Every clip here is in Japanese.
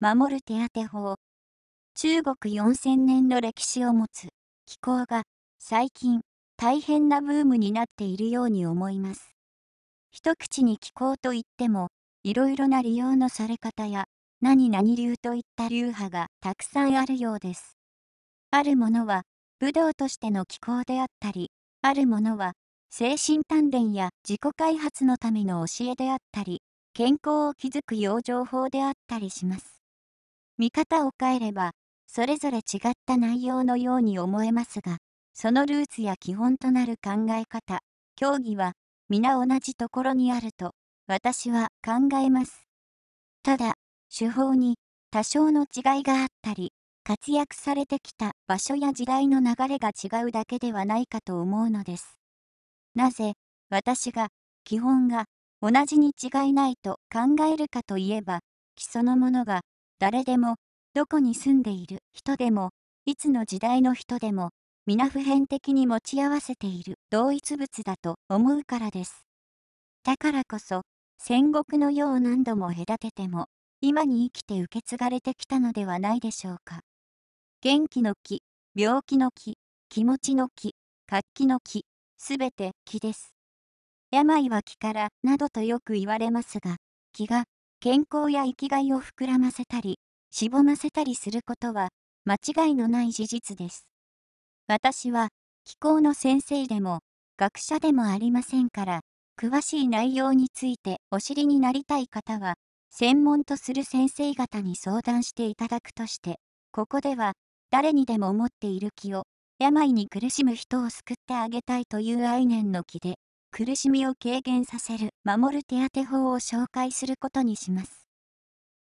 守る手当法中国4000年の歴史を持つ気候が最近大変なブームになっているように思います一口に気候といってもいろいろな利用のされ方や何々流といった流派がたくさんあるようですあるものは武道としての気候であったりあるものは精神鍛錬や自己開発のための教えであったり健康を築く養生法であったりします見方を変えれば、それぞれ違った内容のように思えますが、そのルーツや基本となる考え方、競技は、皆同じところにあると、私は考えます。ただ、手法に多少の違いがあったり、活躍されてきた場所や時代の流れが違うだけではないかと思うのです。なぜ、私が、基本が、同じに違いないと考えるかといえば、基礎のものが、誰でも、どこに住んでいる人でも、いつの時代の人でも、皆普遍的に持ち合わせている同一物だと思うからです。だからこそ、戦国の世を何度も隔てても、今に生きて受け継がれてきたのではないでしょうか。元気の木、病気の木、気持ちの木、活気の木、すべて木です。病は気からなどとよく言われますが、気が健康や生きがいを膨らませたり、しぼませたりすることは、間違いのない事実です。私は、気候の先生でも、学者でもありませんから、詳しい内容についてお知りになりたい方は、専門とする先生方に相談していただくとして、ここでは、誰にでも持っている気を、病に苦しむ人を救ってあげたいという愛念の気で、苦しみを軽減させる守る手当法を紹介することにします。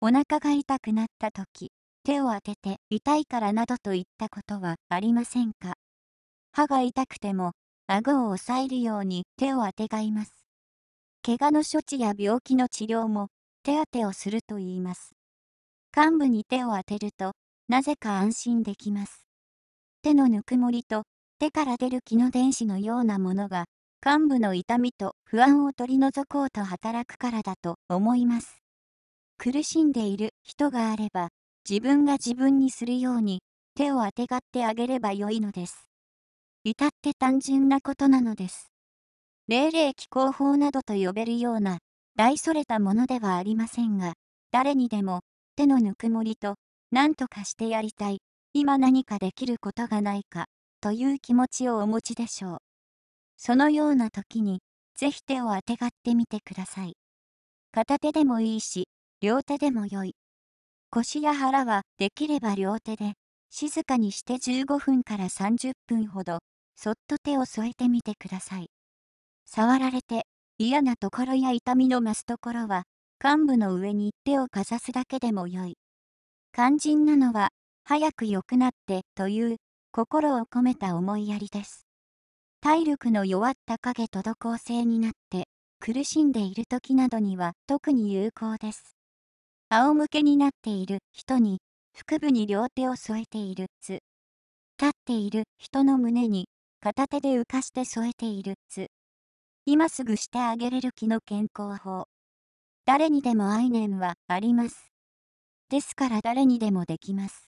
お腹が痛くなった時、手を当てて痛いからなどと言ったことはありませんか歯が痛くても顎を押さえるように手を当てがいます。怪我の処置や病気の治療も手当てをすると言います。患部に手を当てるとなぜか安心できます。手のぬくもりと手から出る気の電子のようなものが幹部の痛みと不安を取り除こうと働くからだと思います。苦しんでいる人があれば、自分が自分にするように手をあてがってあげればよいのです。至って単純なことなのです。霊霊気候法などと呼べるような大それたものではありませんが、誰にでも手のぬくもりと何とかしてやりたい、今何かできることがないかという気持ちをお持ちでしょう。そのような時に、ぜひ手をあてがってみてください。片手でもいいし、両手でもよい。腰や腹はできれば両手で、静かにして15分から30分ほど、そっと手を添えてみてください。触られて嫌なところや痛みの増すところは、患部の上に手をかざすだけでもよい。肝心なのは、早く良くなってという心を込めた思いやりです。体力の弱った影滞行性になって苦しんでいる時などには特に有効です。仰向けになっている人に腹部に両手を添えている図立っている人の胸に片手で浮かして添えている図今すぐしてあげれる気の健康法誰にでも愛念はありますですから誰にでもできます